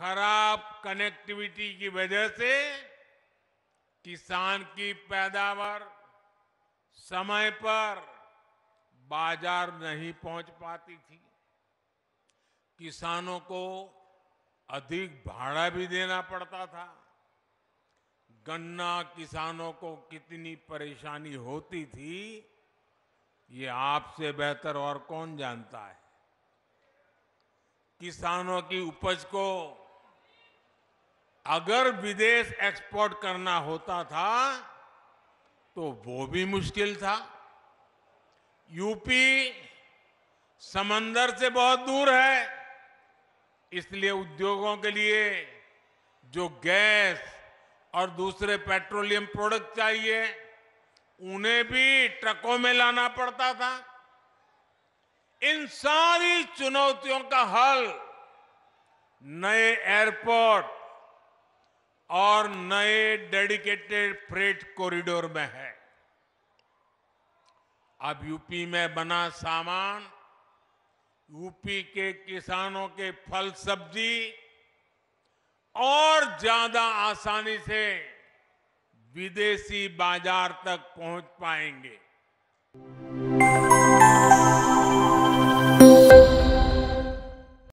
खराब कनेक्टिविटी की वजह से किसान की पैदावार समय पर बाजार नहीं पहुंच पाती थी किसानों को अधिक भाड़ा भी देना पड़ता था गन्ना किसानों को कितनी परेशानी होती थी ये आपसे बेहतर और कौन जानता है किसानों की उपज को अगर विदेश एक्सपोर्ट करना होता था तो वो भी मुश्किल था यूपी समंदर से बहुत दूर है इसलिए उद्योगों के लिए जो गैस और दूसरे पेट्रोलियम प्रोडक्ट चाहिए उन्हें भी ट्रकों में लाना पड़ता था इन सारी चुनौतियों का हल नए एयरपोर्ट और नए डेडिकेटेड फ्रेट कॉरिडोर में है अब यूपी में बना सामान यूपी के किसानों के फल सब्जी और ज्यादा आसानी से विदेशी बाजार तक पहुंच पाएंगे